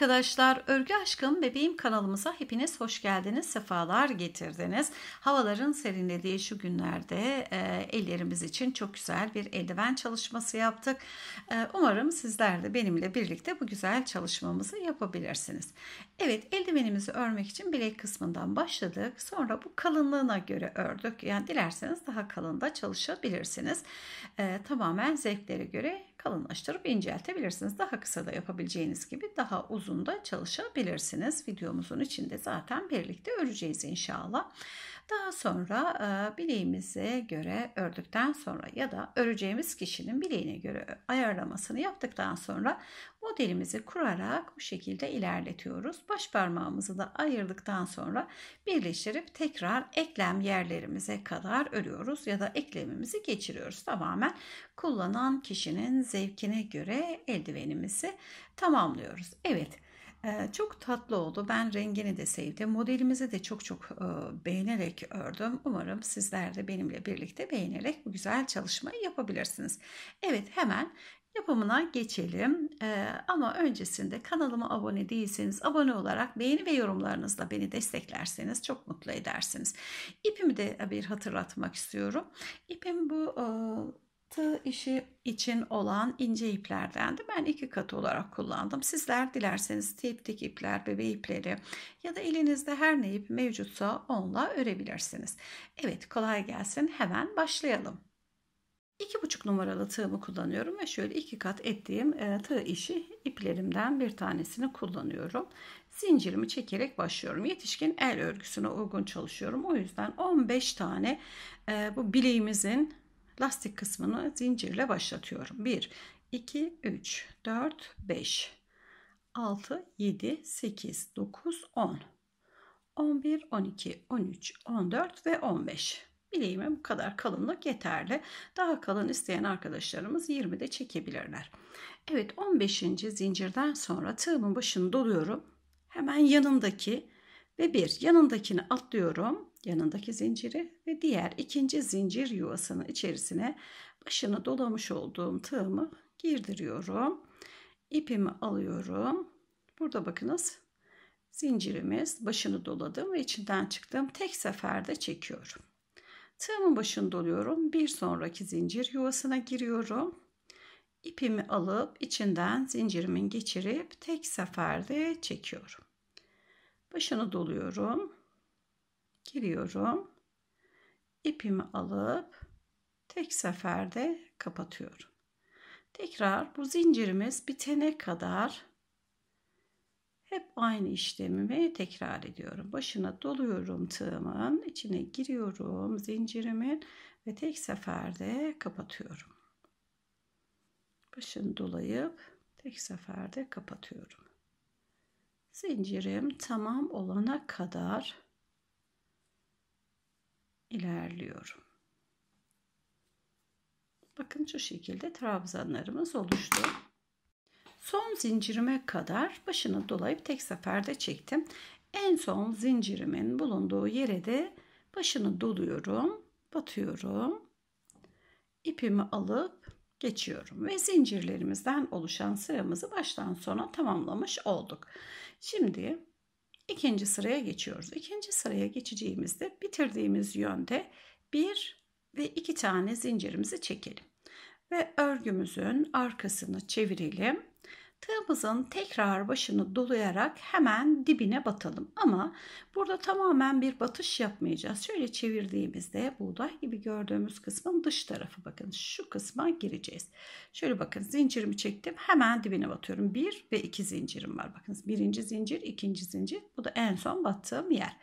arkadaşlar, Örgü Aşkım Bebeğim kanalımıza hepiniz hoş geldiniz, sefalar getirdiniz. Havaların serinlediği şu günlerde e, ellerimiz için çok güzel bir eldiven çalışması yaptık. E, umarım sizler de benimle birlikte bu güzel çalışmamızı yapabilirsiniz. Evet, eldivenimizi örmek için bilek kısmından başladık. Sonra bu kalınlığına göre ördük. Yani dilerseniz daha kalın da çalışabilirsiniz. E, tamamen zevklere göre kalınlaştırıp inceltebilirsiniz. Daha kısa da yapabileceğiniz gibi daha uzun da çalışabilirsiniz. Videomuzun içinde zaten birlikte öreceğiz inşallah. Daha sonra e, bileğimize göre ördükten sonra ya da öreceğimiz kişinin bileğine göre ayarlamasını yaptıktan sonra modelimizi kurarak bu şekilde ilerletiyoruz. Baş parmağımızı da ayırdıktan sonra birleştirip tekrar eklem yerlerimize kadar örüyoruz ya da eklemimizi geçiriyoruz. Tamamen kullanan kişinin zevkine göre eldivenimizi tamamlıyoruz. Evet. Çok tatlı oldu. Ben rengini de sevdim. Modelimizi de çok çok beğenerek ördüm. Umarım sizler de benimle birlikte beğenerek bu güzel çalışmayı yapabilirsiniz. Evet hemen yapımına geçelim. ama öncesinde kanalıma abone değilseniz abone olarak beğeni ve yorumlarınızla beni desteklerseniz çok mutlu edersiniz. İpimi de bir hatırlatmak istiyorum. İpim bu tığ işi için olan ince iplerden de ben iki kat olarak kullandım. Sizler dilerseniz tip dik ipler, bebe ipleri ya da elinizde her ne ip mevcutsa onunla örebilirsiniz. Evet kolay gelsin hemen başlayalım. 2,5 numaralı tığımı kullanıyorum ve şöyle iki kat ettiğim e, tığ işi iplerimden bir tanesini kullanıyorum. Zincirimi çekerek başlıyorum. Yetişkin el örgüsüne uygun çalışıyorum. O yüzden 15 tane e, bu bileğimizin lastik kısmını zincirle başlatıyorum. 1, 2, 3, 4, 5, 6, 7, 8, 9, 10, 11, 12, 13, 14 ve 15. Bileğime bu kadar kalınlık yeterli. Daha kalın isteyen arkadaşlarımız 20 de çekebilirler. Evet 15. zincirden sonra tığımın başını doluyorum. Hemen yanındaki ve bir yanındakini atlıyorum yanındaki zinciri ve diğer ikinci zincir yuvasının içerisine başını dolamış olduğum tığımı girdiriyorum. İpimi alıyorum. Burada bakınız zincirimiz başını doladım ve içinden çıktım. Tek seferde çekiyorum. Tığımın başını doluyorum. Bir sonraki zincir yuvasına giriyorum. İpimi alıp içinden zincirimin geçirip tek seferde çekiyorum. Başını doluyorum giriyorum. İpimi alıp tek seferde kapatıyorum. Tekrar bu zincirimiz bitene kadar hep aynı işlemimi tekrar ediyorum. Başına doluyorum tığımın, içine giriyorum zincirimin ve tek seferde kapatıyorum. Başını dolayıp tek seferde kapatıyorum. Zincirim tamam olana kadar ilerliyorum. Bakın şu şekilde trabzanlarımız oluştu. Son zincirime kadar başını dolayıp tek seferde çektim. En son zincirimin bulunduğu yere de başını doluyorum, batıyorum. İpimi alıp geçiyorum ve zincirlerimizden oluşan sıramızı baştan sona tamamlamış olduk. Şimdi ikinci sıraya geçiyoruz. İkinci sıraya geçeceğimizde bitirdiğimiz yönde bir ve iki tane zincirimizi çekelim. Ve örgümüzün arkasını çevirelim. Tığımızın tekrar başını dolayarak hemen dibine batalım. Ama burada tamamen bir batış yapmayacağız. Şöyle çevirdiğimizde buğday gibi gördüğümüz kısmın dış tarafı bakın şu kısma gireceğiz. Şöyle bakın zincirimi çektim hemen dibine batıyorum. Bir ve iki zincirim var. Bakınız birinci zincir ikinci zincir bu da en son battığım yer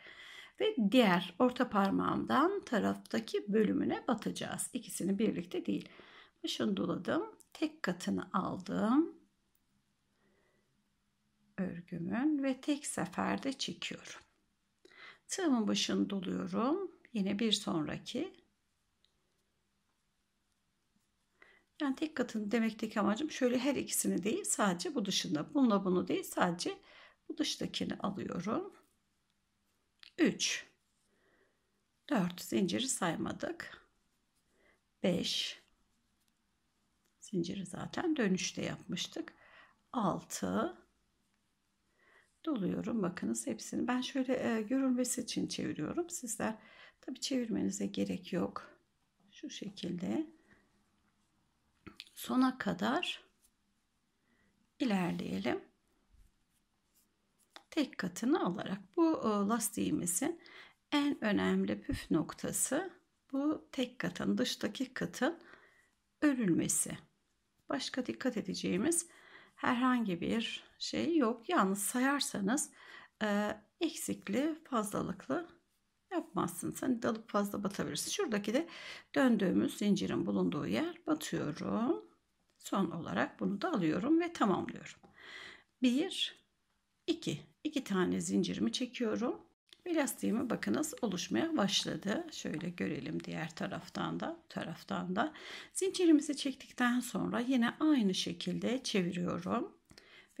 ve diğer orta parmağımdan taraftaki bölümüne batacağız. İkisini birlikte değil. Başını doladım. Tek katını aldım örgümün ve tek seferde çekiyorum. Tığımın başını doluyorum. Yine bir sonraki. Yani tek katın demekteki amacım şöyle her ikisini değil sadece bu dışında. Bununla bunu değil sadece bu dıştakini alıyorum. 3 4 zinciri saymadık. 5 zinciri zaten dönüşte yapmıştık. 6 doluyorum. Bakınız hepsini. Ben şöyle e, görülmesi için çeviriyorum. Sizler tabi çevirmenize gerek yok. Şu şekilde sona kadar ilerleyelim. Tek katını alarak bu e, lastiğimizin en önemli püf noktası bu tek katın dıştaki katın örülmesi. Başka dikkat edeceğimiz herhangi bir şey yok. Yalnız sayarsanız e, eksikli, fazlalıklı yapmazsınız. Sen hani dalıp fazla batabilirsin. Şuradaki de döndüğümüz zincirin bulunduğu yer batıyorum. Son olarak bunu da alıyorum ve tamamlıyorum. 1 2 2 tane zincirimi çekiyorum. Elastiğime bakınız oluşmaya başladı. Şöyle görelim diğer taraftan da taraftan da. Zincirimizi çektikten sonra yine aynı şekilde çeviriyorum.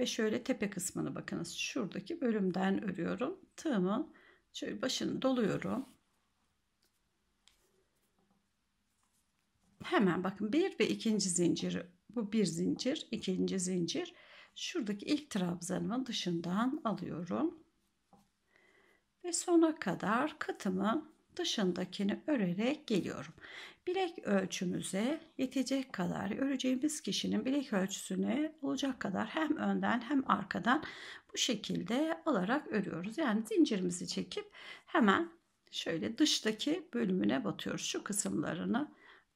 Ve şöyle tepe kısmını bakınız şuradaki bölümden örüyorum. Tığımın şöyle başını doluyorum. Hemen bakın bir ve ikinci zincir. bu bir zincir ikinci zincir şuradaki ilk trabzanımın dışından alıyorum ve sona kadar katımı dışındakini örerek geliyorum. Bilek ölçümüze yetecek kadar öreceğimiz kişinin bilek ölçüsüne olacak kadar hem önden hem arkadan bu şekilde alarak örüyoruz. Yani zincirimizi çekip hemen şöyle dıştaki bölümüne batıyoruz. Şu kısımlarını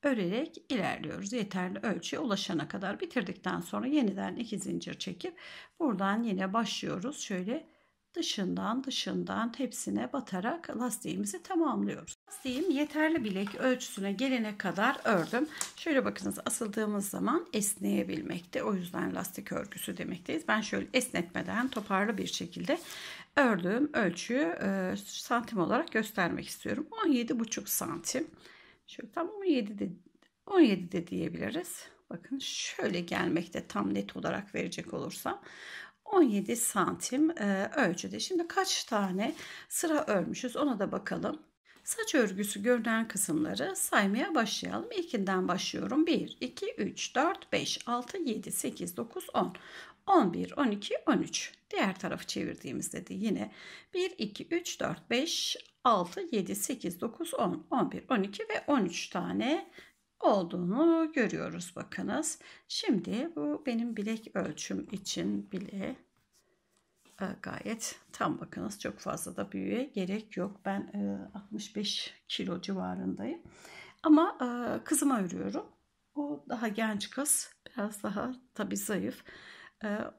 örerek ilerliyoruz. Yeterli ölçüye ulaşana kadar bitirdikten sonra yeniden iki zincir çekip buradan yine başlıyoruz. Şöyle dışından dışından hepsine batarak lastiğimizi tamamlıyoruz. Lastiğim yeterli bilek ölçüsüne gelene kadar ördüm. Şöyle bakınız asıldığımız zaman esneyebilmekte. O yüzden lastik örgüsü demekteyiz. Ben şöyle esnetmeden toparlı bir şekilde ördüğüm ölçüyü e, santim olarak göstermek istiyorum. 17,5 santim. Şöyle tam 17 de 17 de diyebiliriz. Bakın şöyle gelmekte tam net olarak verecek olursam 17 santim e, ölçüde. Şimdi kaç tane sıra örmüşüz ona da bakalım. Saç örgüsü görünen kısımları saymaya başlayalım. İlkinden başlıyorum. 1, 2, 3, 4, 5, 6, 7, 8, 9, 10. 11, 12, 13. Diğer tarafı çevirdiğimizde de yine 1, 2, 3, 4, 5, 6, 7, 8, 9, 10, 11, 12 ve 13 tane olduğunu görüyoruz bakınız. Şimdi bu benim bilek ölçüm için bile e, gayet tam bakınız çok fazla da büyüye gerek yok. Ben 65 e, kilo civarındayım. Ama e, kızıma örüyorum. O daha genç kız. Biraz daha tabi zayıf.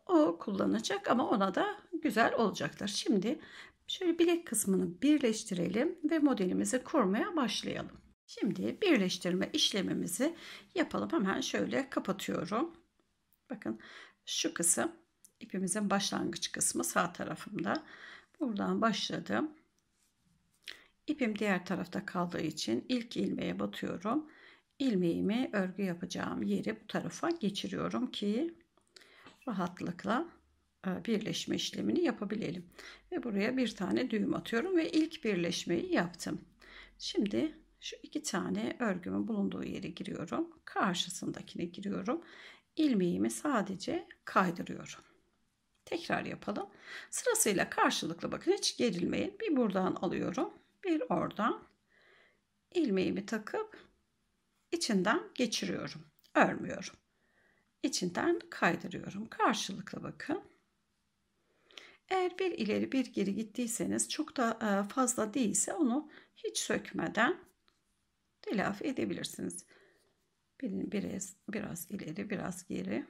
O kullanacak ama ona da güzel olacaklar. Şimdi şöyle bilek kısmını birleştirelim ve modelimizi kurmaya başlayalım. Şimdi birleştirme işlemimizi yapalım. Hemen şöyle kapatıyorum. Bakın şu kısım ipimizin başlangıç kısmı sağ tarafımda. Buradan başladım. İpim diğer tarafta kaldığı için ilk ilmeğe batıyorum. İlmeğimi örgü yapacağım yeri bu tarafa geçiriyorum ki rahatlıkla e, birleşme işlemini yapabilelim. Ve buraya bir tane düğüm atıyorum ve ilk birleşmeyi yaptım. Şimdi şu iki tane örgümün bulunduğu yere giriyorum. Karşısındakine giriyorum. İlmeğimi sadece kaydırıyorum. Tekrar yapalım. Sırasıyla karşılıklı bakın hiç gerilmeyin. Bir buradan alıyorum. Bir oradan. ilmeğimi takıp içinden geçiriyorum. Örmüyorum. İçinden kaydırıyorum. Karşılıklı bakın. Eğer bir ileri bir geri gittiyseniz çok da e, fazla değilse onu hiç sökmeden telafi edebilirsiniz. Biraz, biraz ileri, biraz geri.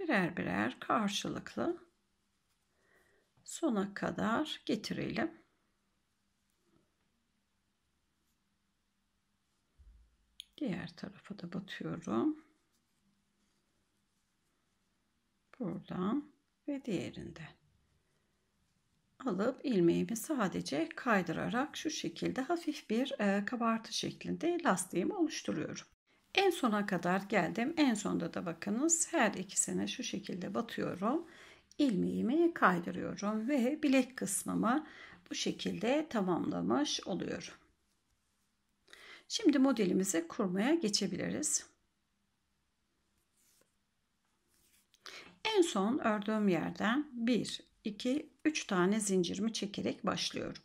Birer birer karşılıklı sona kadar getirelim. Diğer tarafa da batıyorum. Buradan ve diğerinden alıp ilmeğimi sadece kaydırarak şu şekilde hafif bir e, kabartı şeklinde lastiğimi oluşturuyorum. En sona kadar geldim. En sonda da bakınız her ikisine şu şekilde batıyorum. ilmeğimi kaydırıyorum ve bilek kısmımı bu şekilde tamamlamış oluyorum. Şimdi modelimizi kurmaya geçebiliriz. En son ördüğüm yerden 1, 2, 3 tane zincirimi çekerek başlıyorum.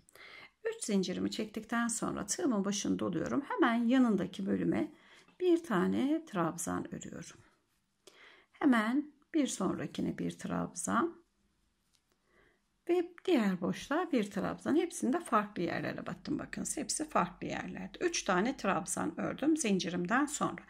3 zincirimi çektikten sonra tığımın başını doluyorum. Hemen yanındaki bölüme bir tane trabzan örüyorum. Hemen bir sonrakine bir trabzan ve diğer boşluğa bir trabzan. Hepsinde farklı yerlere battım. Bakın hepsi farklı yerlerde. 3 tane trabzan ördüm zincirimden sonra.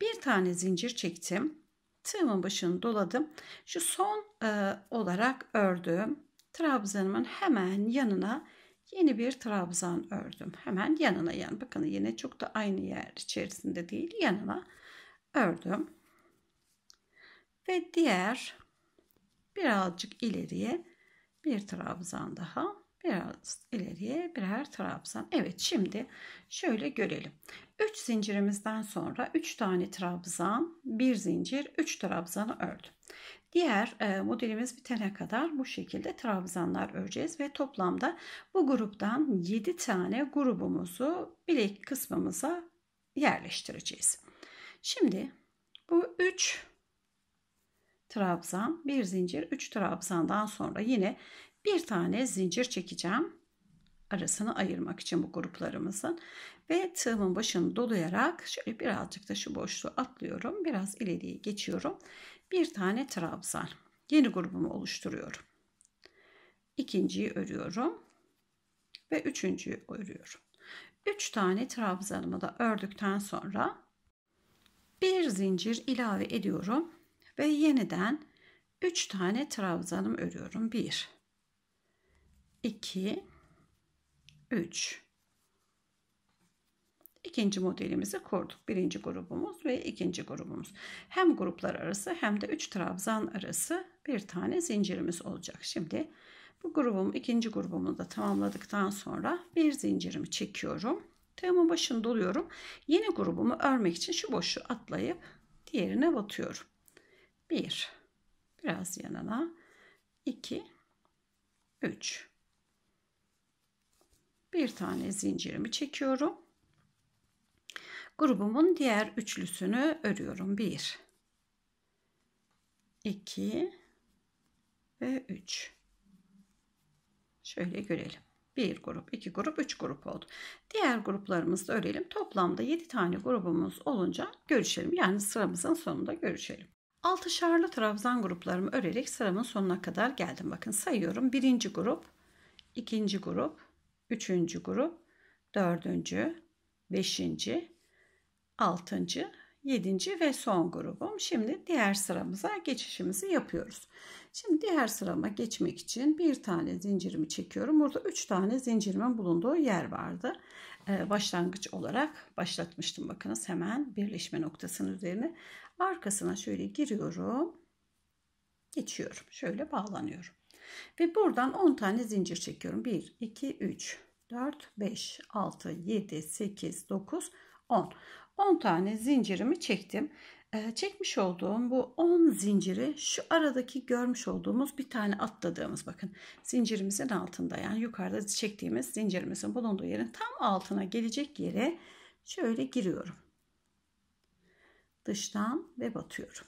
Bir tane zincir çektim tığımın başını doladım. Şu son e, olarak ördüğüm trabzanımın hemen yanına yeni bir trabzan ördüm. Hemen yanına yan. bakın yine çok da aynı yer içerisinde değil yanına ördüm. Ve diğer birazcık ileriye bir trabzan daha biraz ileriye birer trabzan. Evet şimdi şöyle görelim. 3 zincirimizden sonra 3 tane trabzan, 1 zincir, 3 trabzanı ördüm. Diğer e, modelimiz bitene kadar bu şekilde trabzanlar öreceğiz ve toplamda bu gruptan 7 tane grubumuzu bilek kısmımıza yerleştireceğiz. Şimdi bu 3 trabzan, 1 zincir, 3 trabzandan sonra yine bir tane zincir çekeceğim arasını ayırmak için bu gruplarımızın ve tığımın başını dolayarak şöyle birazcık da şu boşluğu atlıyorum. Biraz ileriye geçiyorum. Bir tane trabzan. Yeni grubumu oluşturuyorum. İkinciyi örüyorum. Ve üçüncüyü örüyorum. Üç tane trabzanımı da ördükten sonra bir zincir ilave ediyorum. Ve yeniden üç tane trabzanımı örüyorum. Bir, iki, üç ikinci modelimizi kurduk. Birinci grubumuz ve ikinci grubumuz. Hem gruplar arası hem de 3 trabzan arası bir tane zincirimiz olacak. Şimdi bu grubum ikinci grubumu da tamamladıktan sonra bir zincirimi çekiyorum. Tığımın başını doluyorum. Yeni grubumu örmek için şu boşu atlayıp diğerine batıyorum. 1 bir, biraz yanına 2 3 bir tane zincirimi çekiyorum grubumun diğer üçlüsünü örüyorum. 1 2 ve 3. Şöyle görelim. 1 grup, 2 grup, 3 grup oldu. Diğer gruplarımızı da örelim. Toplamda 7 tane grubumuz olunca görüşelim. Yani sıramızın sonunda görüşelim. 6'şarlı trabzan gruplarımı örerek sıramın sonuna kadar geldim. Bakın sayıyorum. Birinci grup, ikinci grup, üçüncü grup, dördüncü, beşinci, altıncı, yedinci ve son grubum. Şimdi diğer sıramıza geçişimizi yapıyoruz. Şimdi diğer sırama geçmek için bir tane zincirimi çekiyorum. Burada üç tane zincirimin bulunduğu yer vardı. Ee, başlangıç olarak başlatmıştım. Bakınız hemen birleşme noktasının üzerine. Arkasına şöyle giriyorum. Geçiyorum. Şöyle bağlanıyorum. Ve buradan 10 tane zincir çekiyorum. 1, 2, 3, 4, 5, 6, 7, 8, 9, 10. 10 tane zincirimi çektim. çekmiş olduğum bu 10 zinciri şu aradaki görmüş olduğumuz bir tane atladığımız bakın zincirimizin altında yani yukarıda çektiğimiz zincirimizin bulunduğu yerin tam altına gelecek yere şöyle giriyorum. Dıştan ve batıyorum.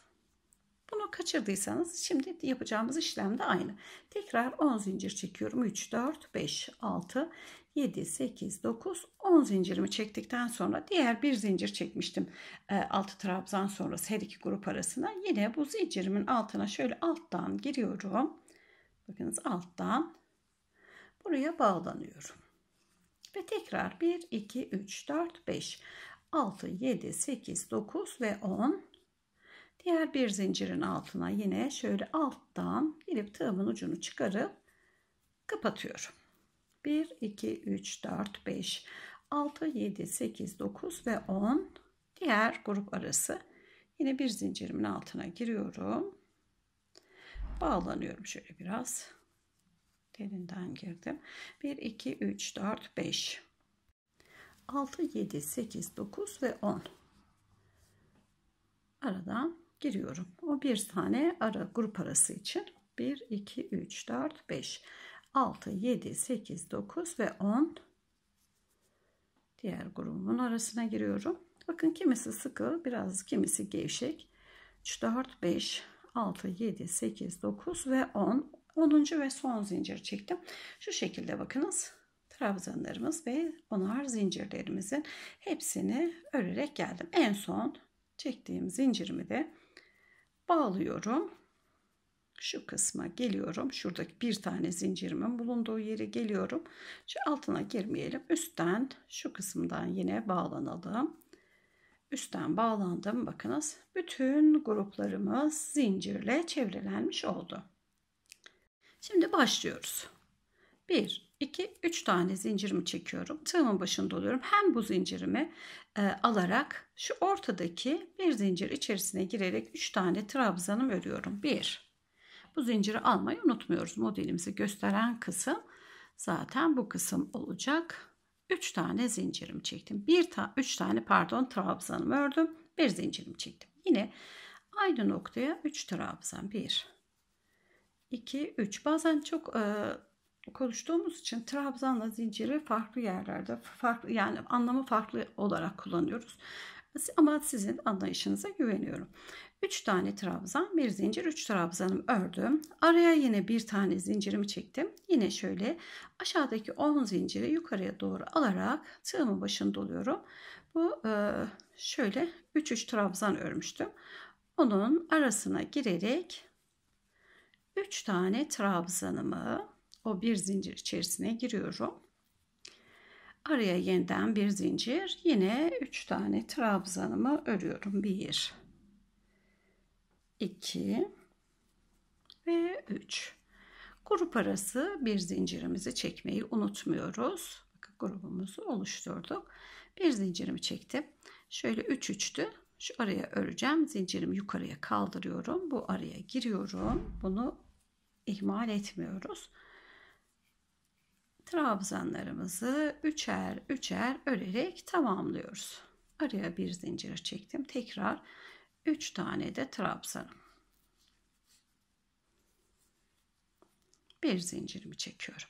Bunu kaçırdıysanız şimdi yapacağımız işlem de aynı. Tekrar 10 zincir çekiyorum. 3, 4, 5, 6, 7, 8, 9, 10 zincirimi çektikten sonra diğer bir zincir çekmiştim. E, ee, 6 trabzan sonrası her iki grup arasına. Yine bu zincirimin altına şöyle alttan giriyorum. Bakınız alttan buraya bağlanıyorum. Ve tekrar 1, 2, 3, 4, 5, 6, 7, 8, 9 ve 10. Diğer bir zincirin altına yine şöyle alttan girip tığımın ucunu çıkarıp kapatıyorum. 1, 2, 3, 4, 5, 6, 7, 8, 9 ve 10 diğer grup arası. Yine bir zincirimin altına giriyorum. Bağlanıyorum şöyle biraz. Derinden girdim. 1, 2, 3, 4, 5, 6, 7, 8, 9 ve 10. Aradan giriyorum. O bir tane ara grup arası için. 1, 2, 3, 4, 5. 6, 7, 8, 9 ve 10 diğer grubumun arasına giriyorum. Bakın kimisi sıkı, biraz kimisi gevşek. 3, 4, 5, 6, 7, 8, 9 ve 10. 10. ve son zincir çektim. Şu şekilde bakınız. Trabzanlarımız ve onar zincirlerimizin hepsini örerek geldim. En son çektiğim zincirimi de bağlıyorum şu kısma geliyorum. Şuradaki bir tane zincirimin bulunduğu yere geliyorum. Şu altına girmeyelim. Üstten şu kısımdan yine bağlanalım. Üstten bağlandım. Bakınız bütün gruplarımız zincirle çevrelenmiş oldu. Şimdi başlıyoruz. 1, 2, 3 tane zincirimi çekiyorum. Tığımın başında oluyorum. Hem bu zincirimi e, alarak şu ortadaki bir zincir içerisine girerek 3 tane trabzanım örüyorum. 1, bu zinciri almayı unutmuyoruz. Modelimizi gösteren kısım zaten bu kısım olacak. 3 tane zincirim çektim. Bir ta 3 tane pardon trabzanımı ördüm. Bir zincirim çektim. Yine aynı noktaya 3 trabzan. 1 2 3. Bazen çok e, konuştuğumuz için trabzanla zinciri farklı yerlerde farklı yani anlamı farklı olarak kullanıyoruz. Ama sizin anlayışınıza güveniyorum. 3 tane trabzan, bir zincir, 3 trabzanım ördüm. Araya yine bir tane zincirimi çektim. Yine şöyle aşağıdaki 10 zinciri yukarıya doğru alarak tığımın başını doluyorum. Bu e, şöyle 3 3 trabzan örmüştüm. Onun arasına girerek 3 tane trabzanımı o bir zincir içerisine giriyorum. Araya yeniden bir zincir, yine 3 tane trabzanımı örüyorum. 1 2 ve 3. Grup arası bir zincirimizi çekmeyi unutmuyoruz. Bakın grubumuzu oluşturduk. Bir zincirimi çektim. Şöyle 3 üç, 3'tü. Şu araya öreceğim. Zincirimi yukarıya kaldırıyorum. Bu araya giriyorum. Bunu ihmal etmiyoruz. Trabzanlarımızı üçer üçer örerek tamamlıyoruz. Araya bir zincir çektim. Tekrar 3 tane de trabzanım. Bir zincirimi çekiyorum.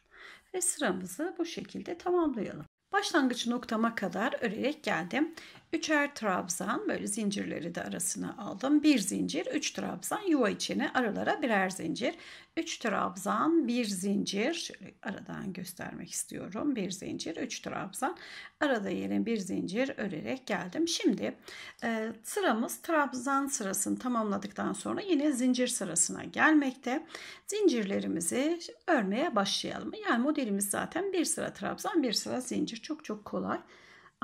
Ve sıramızı bu şekilde tamamlayalım. Başlangıç noktama kadar örerek geldim. Üçer trabzan böyle zincirleri de arasına aldım. Bir zincir, üç trabzan yuva içine aralara birer zincir. Üç trabzan, bir zincir. Şöyle aradan göstermek istiyorum. Bir zincir, üç trabzan. Arada yere bir zincir örerek geldim. Şimdi e, sıramız trabzan sırasını tamamladıktan sonra yine zincir sırasına gelmekte. Zincirlerimizi örmeye başlayalım. Yani modelimiz zaten bir sıra trabzan, bir sıra zincir. Çok çok kolay.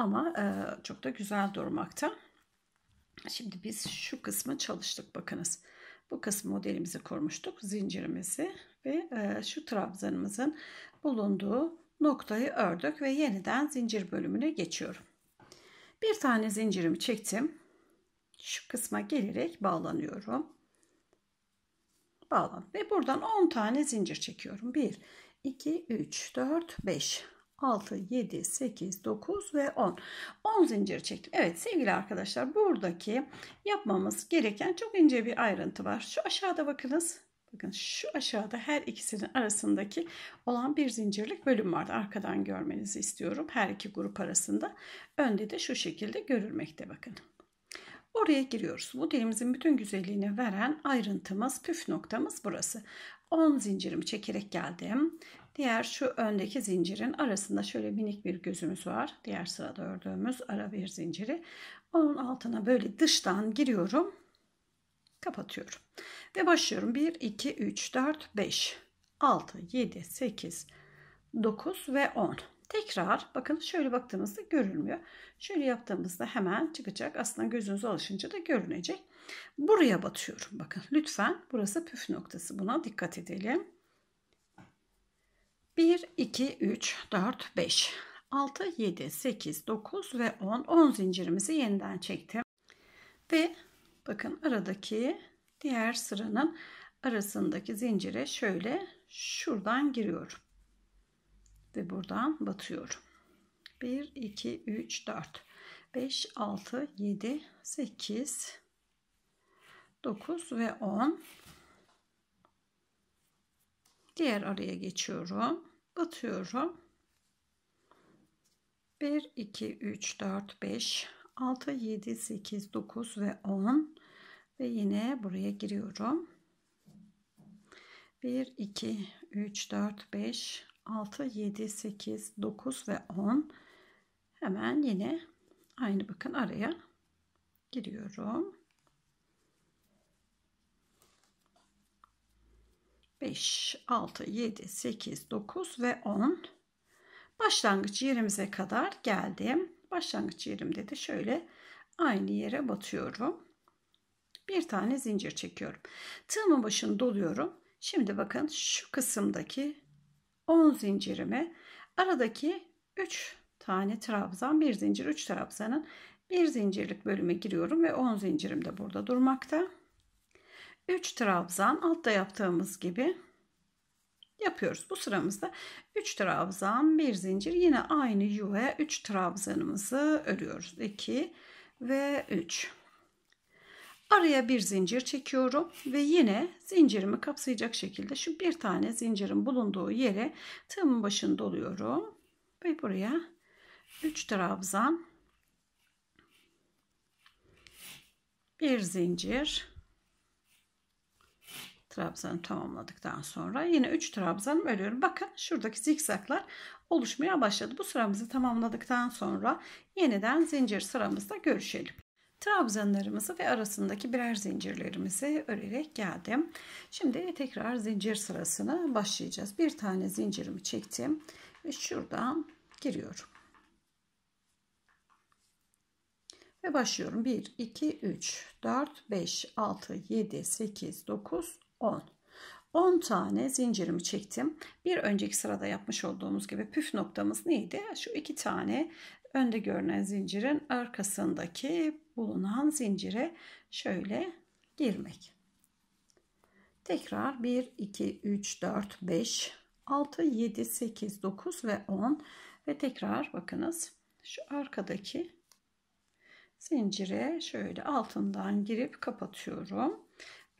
Ama e, çok da güzel durmakta. Şimdi biz şu kısmı çalıştık bakınız. Bu kısmı modelimizi kurmuştuk. Zincirimizi ve e, şu trabzanımızın bulunduğu noktayı ördük ve yeniden zincir bölümüne geçiyorum. Bir tane zincirimi çektim. Şu kısma gelerek bağlanıyorum. Bağlan. Ve buradan 10 tane zincir çekiyorum. 1, 2, 3, 4, 5. 6, 7, 8, 9 ve 10. 10 zincir çektim. Evet sevgili arkadaşlar buradaki yapmamız gereken çok ince bir ayrıntı var. Şu aşağıda bakınız. Bakın şu aşağıda her ikisinin arasındaki olan bir zincirlik bölüm vardı. Arkadan görmenizi istiyorum. Her iki grup arasında. Önde de şu şekilde görülmekte bakın. Oraya giriyoruz. Modelimizin bütün güzelliğini veren ayrıntımız, püf noktamız burası. 10 zincirimi çekerek geldim. Diğer şu öndeki zincirin arasında şöyle minik bir gözümüz var. Diğer sırada ördüğümüz ara bir zinciri. Onun altına böyle dıştan giriyorum. Kapatıyorum. Ve başlıyorum. 1, 2, 3, 4, 5, 6, 7, 8, 9 ve 10. Tekrar bakın şöyle baktığımızda görülmüyor. Şöyle yaptığımızda hemen çıkacak. Aslında gözünüz alışınca da görünecek. Buraya batıyorum. Bakın lütfen burası püf noktası. Buna dikkat edelim. 1, 2, 3, 4, 5, 6, 7, 8, 9 ve 10. 10 zincirimizi yeniden çektim. Ve bakın aradaki diğer sıranın arasındaki zincire şöyle şuradan giriyorum. Ve buradan batıyorum. 1, 2, 3, 4, 5, 6, 7, 8, 9 ve 10. Diğer araya geçiyorum. Batıyorum. 1, 2, 3, 4, 5, 6, 7, 8, 9 ve 10. Ve yine buraya giriyorum. 1, 2, 3, 4, 5, 6, 7, 8, 9 ve 10. Hemen yine aynı bakın araya giriyorum. 5, 6, 7, 8, 9 ve 10. Başlangıç yerimize kadar geldim. Başlangıç yerimde de şöyle aynı yere batıyorum. Bir tane zincir çekiyorum. Tığımın başını doluyorum. Şimdi bakın şu kısımdaki 10 zincirimi aradaki 3 tane trabzan, bir zincir, 3 trabzanın bir zincirlik bölüme giriyorum ve 10 zincirim de burada durmakta. 3 trabzan altta yaptığımız gibi yapıyoruz. Bu sıramızda 3 trabzan, 1 zincir yine aynı yuvaya 3 trabzanımızı örüyoruz. 2 ve 3. Araya bir zincir çekiyorum ve yine zincirimi kapsayacak şekilde şu bir tane zincirin bulunduğu yere tığımın başını doluyorum ve buraya 3 trabzan bir zincir Trabzanı tamamladıktan sonra yine 3 trabzan örüyorum. Bakın şuradaki zikzaklar oluşmaya başladı. Bu sıramızı tamamladıktan sonra yeniden zincir sıramızda görüşelim. Trabzanlarımızı ve arasındaki birer zincirlerimizi örerek geldim. Şimdi tekrar zincir sırasını başlayacağız. Bir tane zincirimi çektim ve şuradan giriyorum. Ve başlıyorum. 1, 2, 3, 4, 5, 6, 7, 8, 9, 10. 10 tane zincirimi çektim. Bir önceki sırada yapmış olduğumuz gibi püf noktamız neydi? Şu iki tane önde görünen zincirin arkasındaki bulunan zincire şöyle girmek. Tekrar 1, 2, 3, 4, 5, 6, 7, 8, 9 ve 10 ve tekrar bakınız şu arkadaki zincire şöyle altından girip kapatıyorum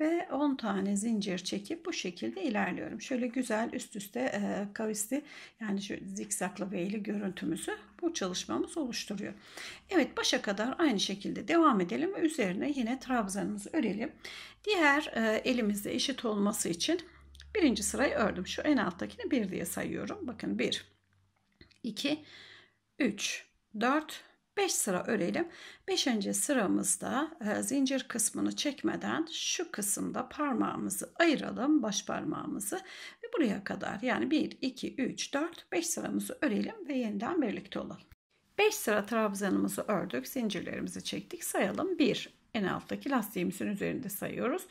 ve 10 tane zincir çekip bu şekilde ilerliyorum. Şöyle güzel üst üste e, kavisli yani şu zikzaklı V'li görüntümüzü bu çalışmamız oluşturuyor. Evet başa kadar aynı şekilde devam edelim ve üzerine yine trabzanımızı örelim. Diğer e, elimizde eşit olması için birinci sırayı ördüm. Şu en alttakini 1 diye sayıyorum. Bakın 1, 2, 3, 4, 5 sıra örelim. 5. sıramızda e, zincir kısmını çekmeden şu kısımda parmağımızı ayıralım. Baş parmağımızı ve buraya kadar yani 1, 2, 3, 4, 5 sıramızı örelim ve yeniden birlikte olalım. 5 sıra trabzanımızı ördük. Zincirlerimizi çektik. Sayalım. 1. En alttaki lastiğimizin üzerinde sayıyoruz.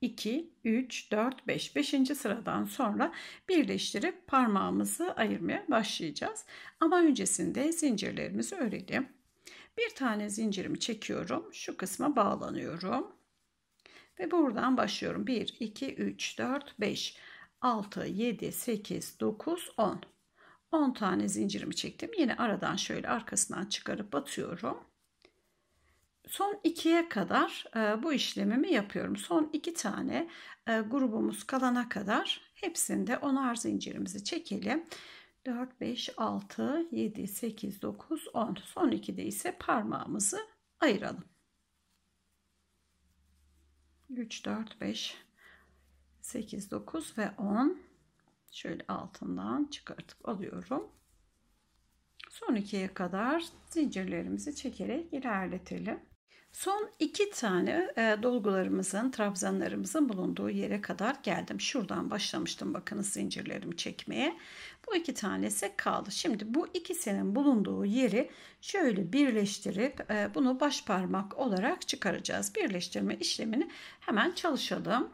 2, 3, 4, 5. 5. sıradan sonra birleştirip parmağımızı ayırmaya başlayacağız. Ama öncesinde zincirlerimizi örelim. Bir tane zincirimi çekiyorum. Şu kısma bağlanıyorum. Ve buradan başlıyorum. 1, 2, 3, 4, 5, 6, 7, 8, 9, 10. 10 tane zincirimi çektim. Yine aradan şöyle arkasından çıkarıp batıyorum. Son 2'ye kadar e, bu işlemimi yapıyorum. Son 2 tane e, grubumuz kalana kadar hepsinde onar zincirimizi çekelim. 4, 5, 6, 7, 8, 9, 10. Son ikide ise parmağımızı ayıralım. 3, 4, 5, 8, 9 ve 10. Şöyle altından çıkartıp alıyorum. Son ikiye kadar zincirlerimizi çekerek ilerletelim. Son iki tane e, dolgularımızın, trabzanlarımızın bulunduğu yere kadar geldim. Şuradan başlamıştım bakınız zincirlerimi çekmeye. Bu iki tanesi kaldı. Şimdi bu ikisinin bulunduğu yeri şöyle birleştirip e, bunu baş parmak olarak çıkaracağız. Birleştirme işlemini hemen çalışalım.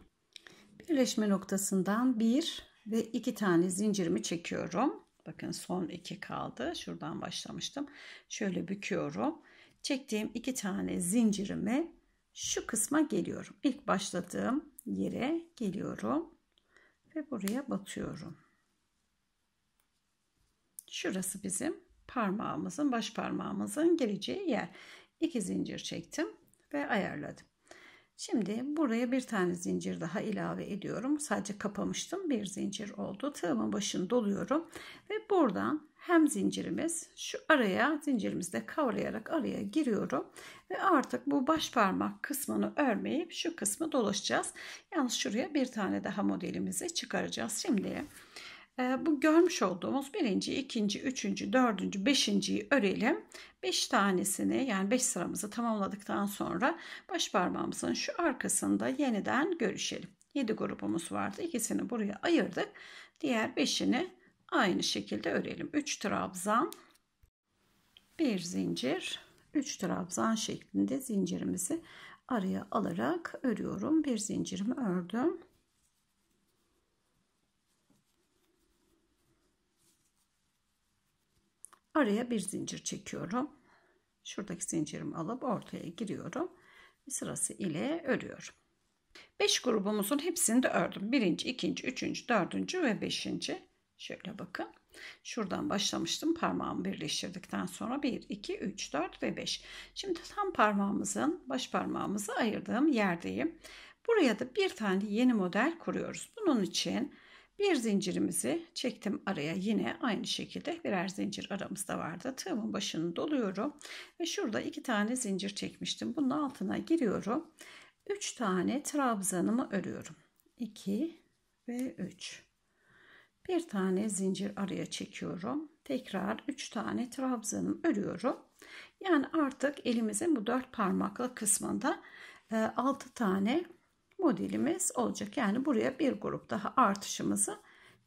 Birleşme noktasından bir ve iki tane zincirimi çekiyorum. Bakın son iki kaldı. Şuradan başlamıştım. Şöyle büküyorum çektiğim iki tane zincirimi şu kısma geliyorum. İlk başladığım yere geliyorum ve buraya batıyorum. Şurası bizim parmağımızın baş parmağımızın geleceği yer. İki zincir çektim ve ayarladım. Şimdi buraya bir tane zincir daha ilave ediyorum. Sadece kapamıştım. Bir zincir oldu. Tığımın başını doluyorum ve buradan hem zincirimiz şu araya zincirimizde kavrayarak araya giriyorum ve artık bu baş parmak kısmını örmeyip şu kısmı dolaşacağız. Yalnız şuraya bir tane daha modelimizi çıkaracağız. Şimdi e, bu görmüş olduğumuz birinci, ikinci, üçüncü, dördüncü, beşinciyi örelim. Beş tanesini yani beş sıramızı tamamladıktan sonra baş parmağımızın şu arkasında yeniden görüşelim. Yedi grubumuz vardı. ikisini buraya ayırdık. Diğer beşini aynı şekilde örelim. 3 trabzan bir zincir 3 trabzan şeklinde zincirimizi araya alarak örüyorum. Bir zincirimi ördüm. Araya bir zincir çekiyorum. Şuradaki zincirimi alıp ortaya giriyorum. Sırası ile örüyorum. 5 grubumuzun hepsini de ördüm. 1. 2. 3. 4. ve 5. Şöyle bakın. Şuradan başlamıştım. Parmağımı birleştirdikten sonra 1, 2, 3, 4 ve 5. Şimdi tam parmağımızın, baş parmağımızı ayırdığım yerdeyim. Buraya da bir tane yeni model kuruyoruz. Bunun için bir zincirimizi çektim araya yine aynı şekilde birer zincir aramızda vardı. Tığımın başını doluyorum ve şurada iki tane zincir çekmiştim. Bunun altına giriyorum. 3 tane trabzanımı örüyorum. 2 ve 3 bir tane zincir araya çekiyorum. Tekrar 3 tane trabzanım örüyorum. Yani artık elimizin bu 4 parmaklı kısmında 6 e, tane modelimiz olacak. Yani buraya bir grup daha artışımızı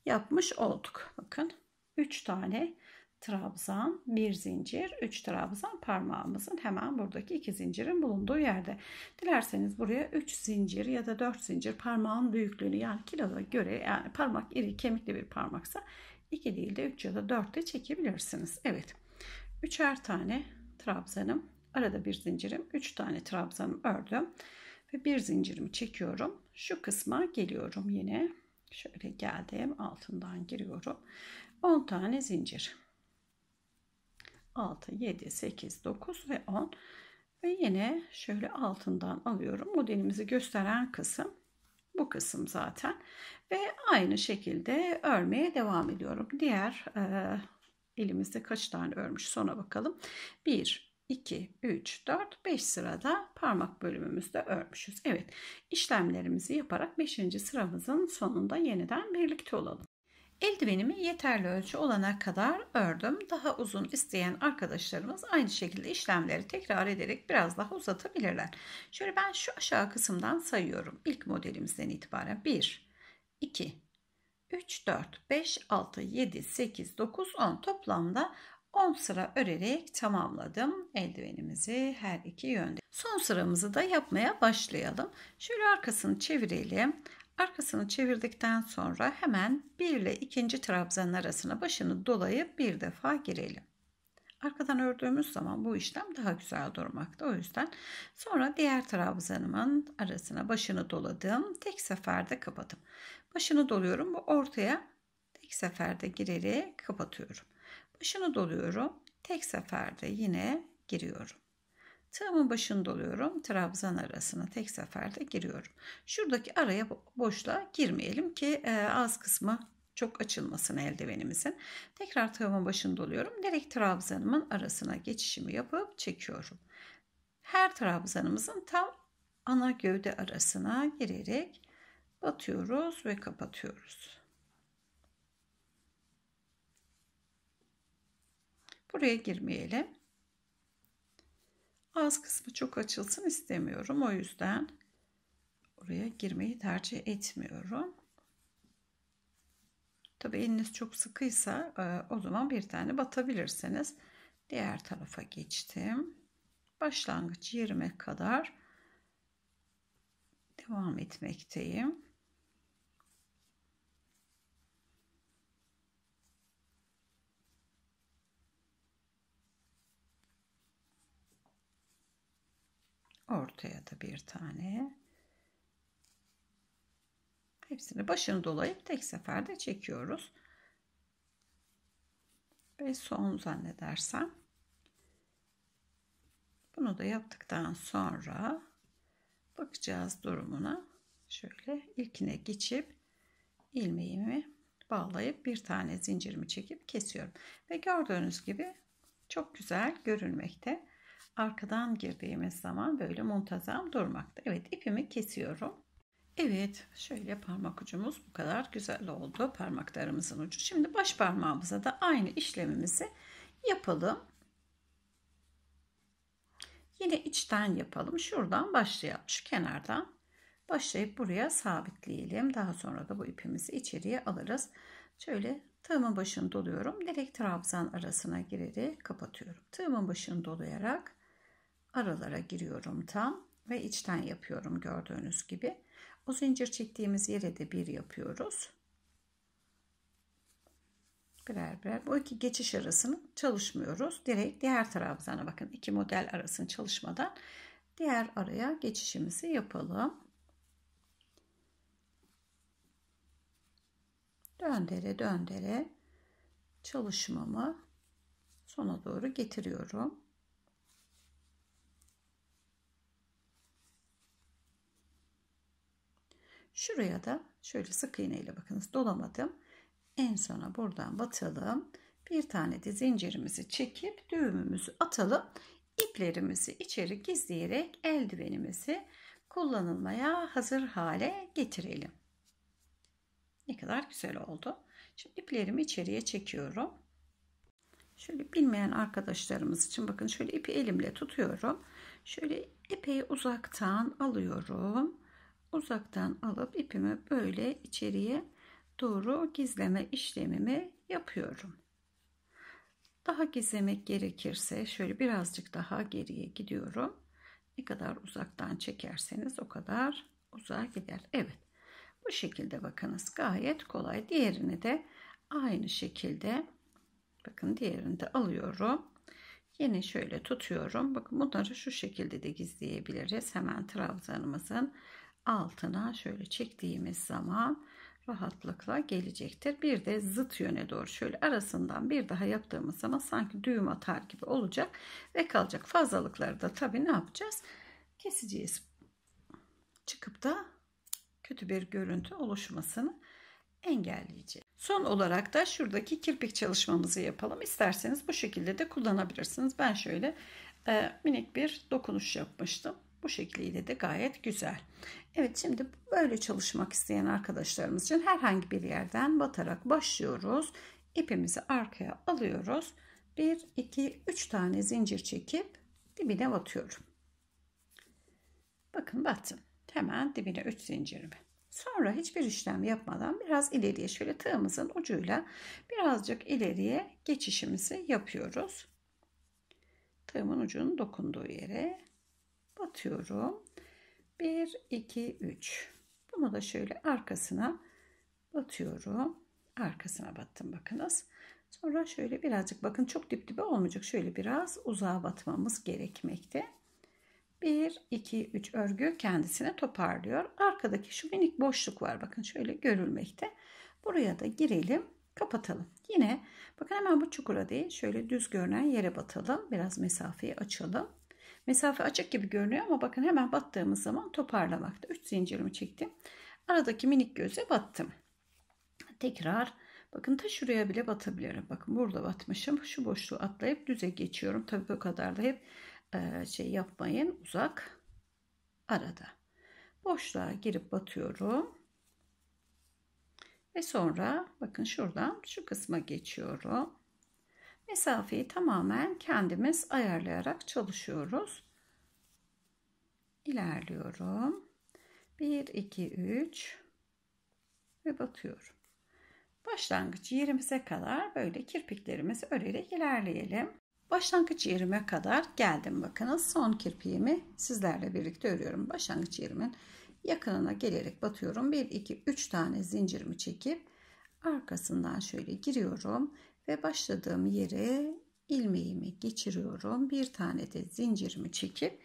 yapmış olduk. Bakın 3 tane trabzan, bir zincir, üç trabzan parmağımızın hemen buradaki iki zincirin bulunduğu yerde. Dilerseniz buraya üç zincir ya da dört zincir parmağın büyüklüğünü yani kiloda göre yani parmak iri kemikli bir parmaksa iki değil de üç ya da dört de çekebilirsiniz. Evet. Üçer tane trabzanım, arada bir zincirim, üç tane trabzanım ördüm ve bir zincirimi çekiyorum. Şu kısma geliyorum yine. Şöyle geldim, altından giriyorum. 10 tane zincir. 6, 7, 8, 9 ve 10. Ve yine şöyle altından alıyorum. Modelimizi gösteren kısım bu kısım zaten. Ve aynı şekilde örmeye devam ediyorum. Diğer e, elimizde kaç tane örmüş sona bakalım. 1, 2, 3, 4, 5 sırada parmak bölümümüzde örmüşüz. Evet işlemlerimizi yaparak 5. sıramızın sonunda yeniden birlikte olalım. Eldivenimi yeterli ölçü olana kadar ördüm. Daha uzun isteyen arkadaşlarımız aynı şekilde işlemleri tekrar ederek biraz daha uzatabilirler. Şöyle ben şu aşağı kısımdan sayıyorum. İlk modelimizden itibaren 1, 2, 3, 4, 5, 6, 7, 8, 9, 10 toplamda 10 sıra örerek tamamladım eldivenimizi her iki yönde. Son sıramızı da yapmaya başlayalım. Şöyle arkasını çevirelim. Arkasını çevirdikten sonra hemen 1 ile ikinci trabzan arasına başını dolayıp bir defa girelim. Arkadan ördüğümüz zaman bu işlem daha güzel durmakta. O yüzden sonra diğer trabzanımın arasına başını doladım. Tek seferde kapadım. Başını doluyorum. Bu ortaya tek seferde girerek kapatıyorum. Başını doluyorum. Tek seferde yine giriyorum. Tığımın başını doluyorum. Trabzan arasına tek seferde giriyorum. Şuradaki araya boşluğa girmeyelim ki e, ağız kısmı çok açılmasın eldivenimizin. Tekrar tığımın başını doluyorum. Direkt trabzanımın arasına geçişimi yapıp çekiyorum. Her trabzanımızın tam ana gövde arasına girerek batıyoruz ve kapatıyoruz. Buraya girmeyelim. Ağız kısmı çok açılsın istemiyorum. O yüzden oraya girmeyi tercih etmiyorum. Tabi eliniz çok sıkıysa e, o zaman bir tane batabilirsiniz. Diğer tarafa geçtim. Başlangıç yerime kadar devam etmekteyim. Ortaya da bir tane. Hepsini başını dolayıp tek seferde çekiyoruz. Ve son zannedersem. Bunu da yaptıktan sonra bakacağız durumuna. Şöyle ilkine geçip ilmeğimi bağlayıp bir tane zincirimi çekip kesiyorum. Ve gördüğünüz gibi çok güzel görünmekte arkadan girdiğimiz zaman böyle muntazam durmakta. Evet ipimi kesiyorum. Evet şöyle parmak ucumuz bu kadar güzel oldu parmaklarımızın ucu. Şimdi baş parmağımıza da aynı işlemimizi yapalım. Yine içten yapalım. Şuradan başlayalım. Şu kenardan başlayıp buraya sabitleyelim. Daha sonra da bu ipimizi içeriye alırız. Şöyle tığımın başını doluyorum. Direkt trabzan arasına girerek kapatıyorum. Tığımın başını dolayarak aralara giriyorum tam ve içten yapıyorum gördüğünüz gibi. O zincir çektiğimiz yere de bir yapıyoruz. Birer birer bu iki geçiş arasını çalışmıyoruz. Direkt diğer trabzana bakın iki model arasını çalışmadan diğer araya geçişimizi yapalım. Döndere döndere çalışmamı sona doğru getiriyorum. Şuraya da şöyle sık iğneyle bakınız dolamadım. En sona buradan batalım. Bir tane de zincirimizi çekip düğümümüzü atalım. İplerimizi içeri gizleyerek eldivenimizi kullanılmaya hazır hale getirelim. Ne kadar güzel oldu. Şimdi iplerimi içeriye çekiyorum. Şöyle bilmeyen arkadaşlarımız için bakın şöyle ipi elimle tutuyorum. Şöyle epey uzaktan alıyorum uzaktan alıp ipimi böyle içeriye doğru gizleme işlemimi yapıyorum. Daha gizlemek gerekirse şöyle birazcık daha geriye gidiyorum. Ne kadar uzaktan çekerseniz o kadar uzağa gider. Evet bu şekilde bakınız gayet kolay. Diğerini de aynı şekilde bakın diğerini de alıyorum. Yine şöyle tutuyorum. Bakın bunları şu şekilde de gizleyebiliriz. Hemen trabzanımızın altına şöyle çektiğimiz zaman rahatlıkla gelecektir. Bir de zıt yöne doğru şöyle arasından bir daha yaptığımız zaman sanki düğüm atar gibi olacak ve kalacak. Fazlalıkları da tabii ne yapacağız? Keseceğiz. Çıkıp da kötü bir görüntü oluşmasını engelleyecek. Son olarak da şuradaki kirpik çalışmamızı yapalım. İsterseniz bu şekilde de kullanabilirsiniz. Ben şöyle e, minik bir dokunuş yapmıştım. Bu şekliyle de gayet güzel. Evet şimdi böyle çalışmak isteyen arkadaşlarımız için herhangi bir yerden batarak başlıyoruz. İpimizi arkaya alıyoruz. 1, 2, 3 tane zincir çekip dibine batıyorum. Bakın battım. Hemen dibine 3 zincirimi. Sonra hiçbir işlem yapmadan biraz ileriye şöyle tığımızın ucuyla birazcık ileriye geçişimizi yapıyoruz. Tığımın ucunun dokunduğu yere batıyorum. 1, 2, 3. Bunu da şöyle arkasına batıyorum. Arkasına battım bakınız. Sonra şöyle birazcık bakın çok dip dibe olmayacak. Şöyle biraz uzağa batmamız gerekmekte. 1, 2, 3 örgü kendisine toparlıyor. Arkadaki şu minik boşluk var bakın şöyle görülmekte. Buraya da girelim kapatalım. Yine bakın hemen bu çukura değil şöyle düz görünen yere batalım. Biraz mesafeyi açalım. Mesafe açık gibi görünüyor ama bakın hemen battığımız zaman toparlamakta. 3 zincirimi çektim. Aradaki minik göze battım. Tekrar bakın ta şuraya bile batabilirim. Bakın burada batmışım. Şu boşluğu atlayıp düze geçiyorum. Tabii o kadar da hep e, şey yapmayın. Uzak arada. Boşluğa girip batıyorum. Ve sonra bakın şuradan şu kısma geçiyorum. Mesafeyi tamamen kendimiz ayarlayarak çalışıyoruz ilerliyorum. 1, 2, 3 ve batıyorum. Başlangıç yerimize kadar böyle kirpiklerimizi örerek ilerleyelim. Başlangıç yerime kadar geldim. Bakınız son kirpiğimi sizlerle birlikte örüyorum. Başlangıç yerimin yakınına gelerek batıyorum. 1, 2, 3 tane zincirimi çekip arkasından şöyle giriyorum ve başladığım yere ilmeğimi geçiriyorum. Bir tane de zincirimi çekip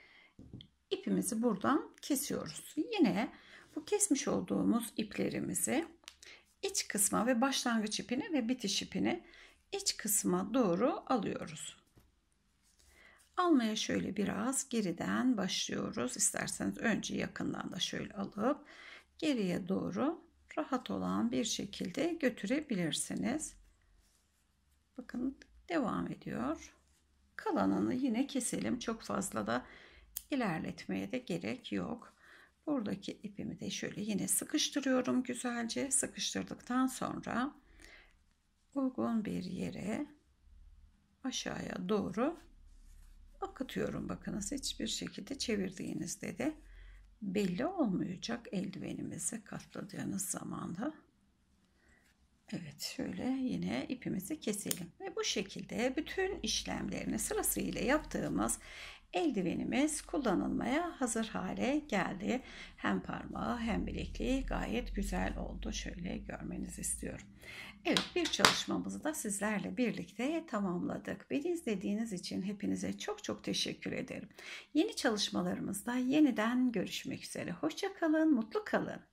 ipimizi buradan kesiyoruz. Yine bu kesmiş olduğumuz iplerimizi iç kısma ve başlangıç ipini ve bitiş ipini iç kısma doğru alıyoruz. Almaya şöyle biraz geriden başlıyoruz. İsterseniz önce yakından da şöyle alıp geriye doğru rahat olan bir şekilde götürebilirsiniz. Bakın devam ediyor. Kalanını yine keselim. Çok fazla da ilerletmeye de gerek yok. Buradaki ipimi de şöyle yine sıkıştırıyorum güzelce. Sıkıştırdıktan sonra uygun bir yere aşağıya doğru akıtıyorum. Bakınız hiçbir şekilde çevirdiğinizde de belli olmayacak eldivenimizi katladığınız zaman da. Evet şöyle yine ipimizi keselim ve bu şekilde bütün işlemlerini sırasıyla yaptığımız eldivenimiz kullanılmaya hazır hale geldi. Hem parmağı hem bilekliği gayet güzel oldu. Şöyle görmenizi istiyorum. Evet bir çalışmamızı da sizlerle birlikte tamamladık. Beni izlediğiniz için hepinize çok çok teşekkür ederim. Yeni çalışmalarımızda yeniden görüşmek üzere. Hoşçakalın, mutlu kalın.